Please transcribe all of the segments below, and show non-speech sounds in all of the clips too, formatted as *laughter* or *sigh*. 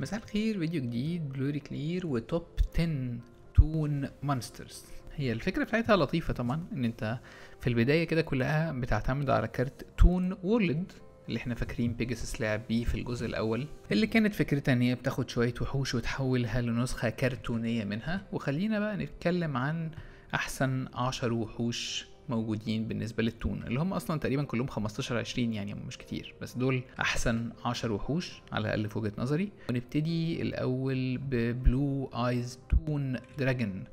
مساء الخير فيديو جديد بلوري كلير وتوب 10 تون مانسترز هي الفكرة بتاعتها لطيفة طبعا ان انت في البداية كده كلها بتعتمد على كارت تون وورلد اللي احنا فاكرين بيجاسس لعب بيه في الجزء الاول اللي كانت فكرتها ان هي بتاخد شوية وحوش وتحولها لنسخة كرتونية منها وخلينا بقى نتكلم عن احسن عشر وحوش موجودين بالنسبه للتون اللي هم اصلا تقريبا كلهم 15 20 يعني مش كتير بس دول احسن 10 وحوش على الاقل في وجهه نظري ونبتدي الاول ببلو ايز تون دراجون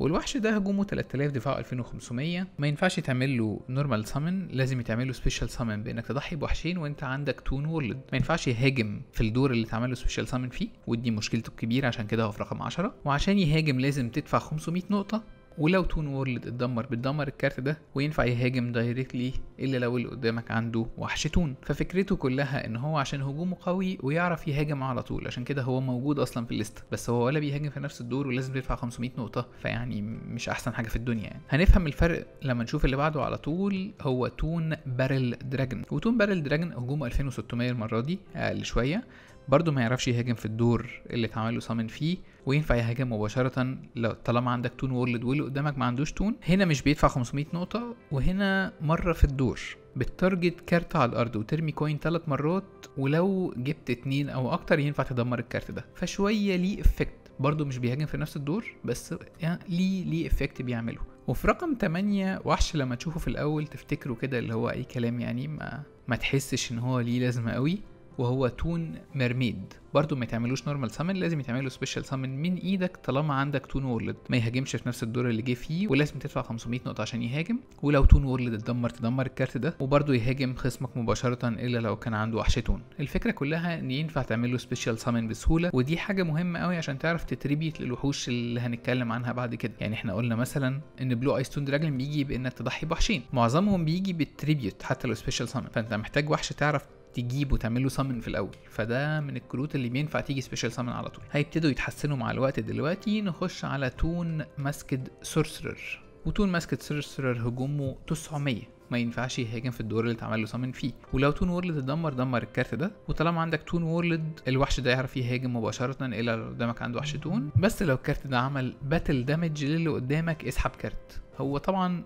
والوحش ده هجومه 3000 دفاع 2500 ما ينفعش تعمل له نورمال سامن لازم يتعمل له سبيشال سامن بانك تضحي بوحشين وانت عندك تون وورلد ما ينفعش يهاجم في الدور اللي اتعمل له سبيشال سامن فيه ودي مشكلته الكبيره عشان كده هو في رقم 10 وعشان يهاجم لازم تدفع 500 نقطه ولو تون وورلد اتدمر بتدمر الكارت ده وينفع يهاجم دايركتلي الا لو اللي قدامك عنده وحش تون ففكرته كلها ان هو عشان هجومه قوي ويعرف يهاجم على طول عشان كده هو موجود اصلا في الليست بس هو ولا بيهاجم في نفس الدور ولازم يدفع 500 نقطه فيعني مش احسن حاجه في الدنيا يعني هنفهم الفرق لما نشوف اللي بعده على طول هو تون بارل دراجون وتون بارل دراجون هجومه 2600 المره دي اقل شويه برضه ما يعرفش يهاجم في الدور اللي اتعمل له سامن فيه وينفع يهاجم مباشرة لو طالما عندك تون وورلد واللي قدامك ما عندوش تون هنا مش بيدفع 500 نقطة وهنا مرة في الدور بتارجت كارت على الارض وترمي كوين ثلاث مرات ولو جبت اتنين او اكتر ينفع تدمر الكارت ده فشوية ليه افكت برضه مش بيهاجم في نفس الدور بس يعني ليه ليه افكت بيعمله وفي رقم 8 وحش لما تشوفه في الاول تفتكره كده اللي هو اي كلام يعني ما ما تحسش ان هو ليه لازمه قوي وهو تون ميرميد برضو ما يتعملوش نورمال سامن لازم يتعملوا سبيشال سامن من ايدك طالما عندك تون وورلد ما يهاجمش في نفس الدور اللي جه فيه ولازم تدفع 500 نقطه عشان يهاجم ولو تون وورلد اتدمر تدمر الكارت ده وبرضو يهاجم خصمك مباشره الا لو كان عنده وحش تون الفكره كلها ان ينفع تعمل له سبيشال سامن بسهوله ودي حاجه مهمه قوي عشان تعرف تتريبيت للوحوش اللي هنتكلم عنها بعد كده يعني احنا قلنا مثلا ان بلو ايستون دراجون بيجي بانك تضحي بوحشين معظمهم بيجي بالتريبيوت حتى لو سبيشال سامن فانت محتاج وحش تعرف تجيب وتعمل له سامن في الاول فده من الكروت اللي بينفع تيجي سبيشال سامن على طول هيبتدوا يتحسنوا مع الوقت دلوقتي نخش على تون ماسكد سورسرر وتون ماسكد سورسرر هجومه 900 ما ينفعش يهاجم في الدور اللي اتعمل له سامن فيه ولو تون وورلد اتدمر دمر الكارت ده وطالما عندك تون وورلد الوحش ده يعرف يهاجم مباشره الا لو قدامك عنده وحش تون بس لو الكارت ده عمل باتل دامج للي قدامك اسحب كارت هو طبعا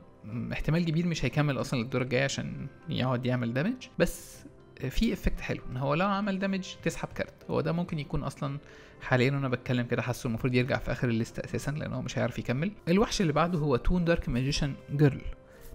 احتمال كبير مش هيكمل اصلا الدور الجاي عشان يقعد يعمل دامج بس في افكت حلو ان هو لو عمل دامج تسحب كارت هو ده ممكن يكون اصلا حاليا وانا بتكلم كده حاسه المفروض يرجع في اخر الليست اساسا لان هو مش هيعرف يكمل الوحش اللي بعده هو تون دارك ماجيشن جيرل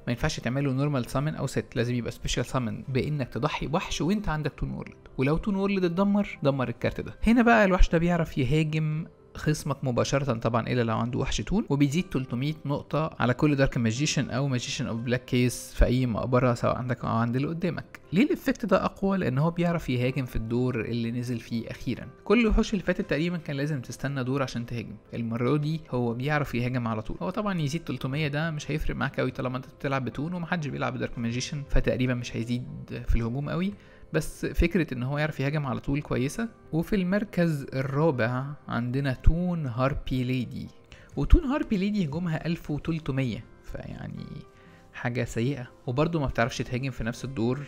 ما ينفعش تعمله نورمال سامن او ست لازم يبقى سبيشال سامن بانك تضحي بوحش وانت عندك تون وورلد ولو تون وورلد اتدمر دمر الكارت ده هنا بقى الوحش ده بيعرف يهاجم خصمك مباشره طبعا الا لو عنده وحش تون وبيزيد 300 نقطه على كل دارك ماجيشن او ماجيشن اوف بلاك كيس في اي مقبره سواء عندك او عند اللي قدامك ليه الافكت ده اقوى لان هو بيعرف يهاجم في الدور اللي نزل فيه اخيرا كل الوحوش اللي فاتت تقريبا كان لازم تستنى دور عشان تهاجم المره دي هو بيعرف يهاجم على طول هو طبعا يزيد 300 ده مش هيفرق معاك قوي طالما انت بتلعب بتون ومحدش بيلعب دارك ماجيشن فتقريبا مش هيزيد في الهجوم قوي بس فكرة ان هو يعرف يهاجم على طول كويسة وفي المركز الرابع عندنا تون هاربي ليدي وتون هاربي ليدي هجومها 1300 فيعني حاجة سيئة وبرضه ما بتعرفش تهاجم في نفس الدور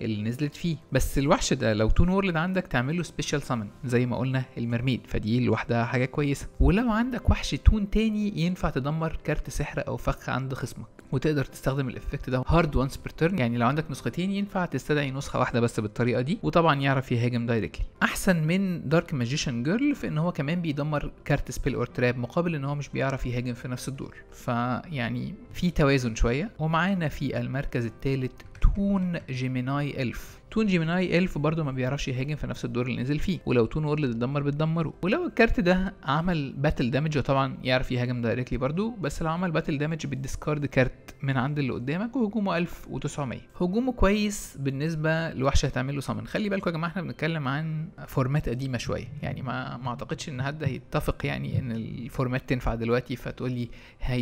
اللي نزلت فيه بس الوحش ده لو تون وورلد عندك تعمل له سبيشال سامن زي ما قلنا المرميد فدي لوحدها حاجه كويسه ولو عندك وحش تون تاني ينفع تدمر كارت سحر او فخ عند خصمك وتقدر تستخدم الافكت ده هارد وانس بير تيرن يعني لو عندك نسختين ينفع تستدعي نسخه واحده بس بالطريقه دي وطبعا يعرف يهاجم دايركتلي احسن من دارك ماجيشن جيرل في ان هو كمان بيدمر كارت سبيل اور تراب مقابل ان هو مش بيعرف يهاجم في نفس الدور فيعني في توازن شويه ومعانا في المركز الثالث تون جيميناي 1000 تون جيميناي الف برضه ما بيعرفش يهاجم في نفس الدور اللي نزل فيه ولو تون وورلد اتدمر بتدمره ولو الكارت ده عمل باتل دامج طبعا يعرف يهاجم دايركتلي برضه بس لو عمل باتل دامج بالديسكارد كارت من عند اللي قدامك وهجومه 1900 هجومه كويس بالنسبه لوحش هتعمل له صمن خلي بالكم يا جماعه احنا بنتكلم عن فورمات قديمه شويه يعني ما ما اعتقدش ان حد هيتفق يعني ان الفورمات تنفع دلوقتي فتقول لي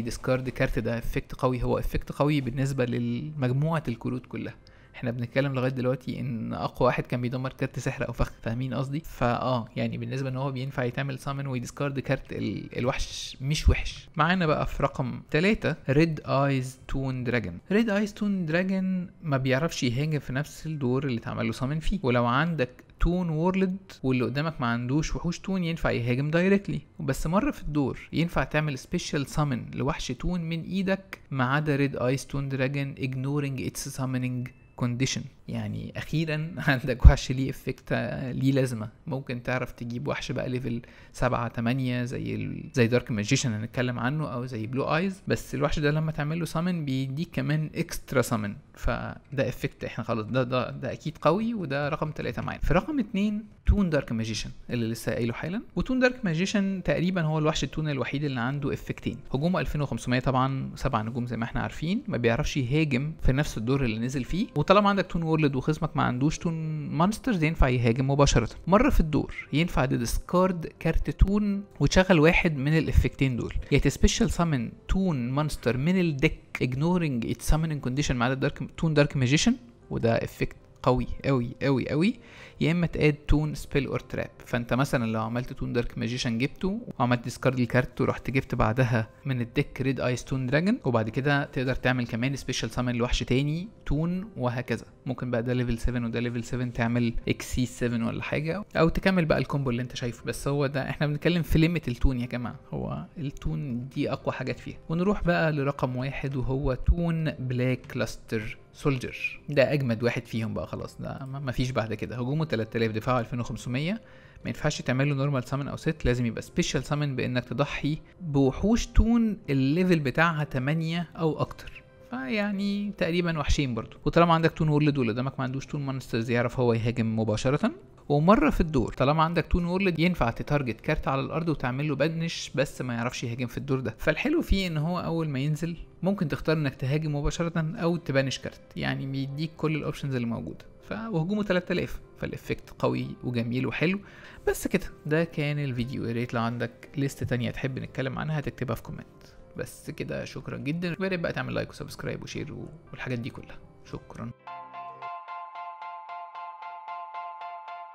ديسكارد كارت ده افكت قوي هو افكت قوي بالنسبه لمجموعه الكروت كلها احنا بنتكلم لغايه دلوقتي ان اقوى واحد كان بيدمر كارت سحر او فخ فاهمين قصدي فاه يعني بالنسبه ان هو بينفع يتعمل سامن ويديسكارد كارت ال... الوحش مش وحش معانا بقى في رقم 3 ريد ايز تون دراجون ريد ايز تون دراجون ما بيعرفش يهاجم في نفس الدور اللي اتعمل له سامن فيه ولو عندك تون وورلد واللي قدامك ما عندوش وحوش تون ينفع يهاجم دايركتلي بس مره في الدور ينفع تعمل سبيشال سامن لوحش تون من ايدك ما عدا ريد ايس تون دراجون اجنورنج اتس سامنينج condition يعني اخيرا *laughs* عندك وحش ليه افكت آه، ليه لازمه ممكن تعرف تجيب وحش بقى ليفل 7 8 زي ال... زي دارك ماجيشن هنتكلم عنه او زي بلو ايز بس الوحش ده لما تعمل له سامن بيديك كمان اكسترا سامن فده افكت احنا خلاص ده ده ده اكيد قوي وده رقم ثلاثه معانا في رقم اثنين تون دارك ماجيشن اللي لسه قايله حالا وتون دارك ماجيشن تقريبا هو الوحش التون الوحيد اللي عنده افكتين هجومه 2500 طبعا سبع نجوم زي ما احنا عارفين ما بيعرفش يهاجم في نفس الدور اللي نزل فيه وطالما عندك تون وور تولد وخصمك ما عندوش تون مانسترز ينفع يهاجم مباشره مره في الدور ينفع تديسكارد كارت تون وتشغل واحد من الافكتين دول يا تسبيشال سامن تون مانستر من الديك اجنورنج اتس سامننج كونديشن مع دارك تون دارك ماجيشن وده افكت قوي قوي قوي قوي يا اما تاد تون سبيل اور تراب فانت مثلا لو عملت تون دارك ماجيشن جبته وعملت ديسكارد الكارت ورحت جبت بعدها من الديك ريد ايس تون دراجون وبعد كده تقدر تعمل كمان سبيشال سامن لوحش تاني تون وهكذا ممكن بقى ده ليفل 7 وده ليفل 7 تعمل اكسي 7 ولا حاجه او تكمل بقى الكومبو اللي انت شايفه بس هو ده احنا بنتكلم في ليميت التون يا جماعه هو التون دي اقوى حاجات فيها ونروح بقى لرقم واحد وهو تون بلاك كلاستر سولجر ده اجمد واحد فيهم بقى خلاص ده ما فيش بعد كده هجومه 3000 دفاعه 2500 ما ينفعش تعمل له نورمال سامن او ست لازم يبقى سبيشال سامن بانك تضحي بوحوش تون الليفل بتاعها 8 او اكتر فيعني تقريبا وحشين برضو وطالما عندك تون وورلد ولا قدامك ما عندوش تون مانسترز يعرف هو يهاجم مباشره ومره في الدور طالما عندك تون وورلد ينفع تتارجت كارت على الارض وتعمل له بنش بس ما يعرفش يهاجم في الدور ده فالحلو فيه ان هو اول ما ينزل ممكن تختار انك تهاجم مباشره او تبانش كارت يعني بيديك كل الاوبشنز اللي موجوده فهجومه 3000 فالافكت قوي وجميل وحلو بس كده ده كان الفيديو يا ريت لو عندك ليست تانية تحب نتكلم عنها تكتبها في كومنت بس كده شكرا جدا ويا ريت بقى تعمل لايك وسبسكرايب وشير والحاجات دي كلها شكرا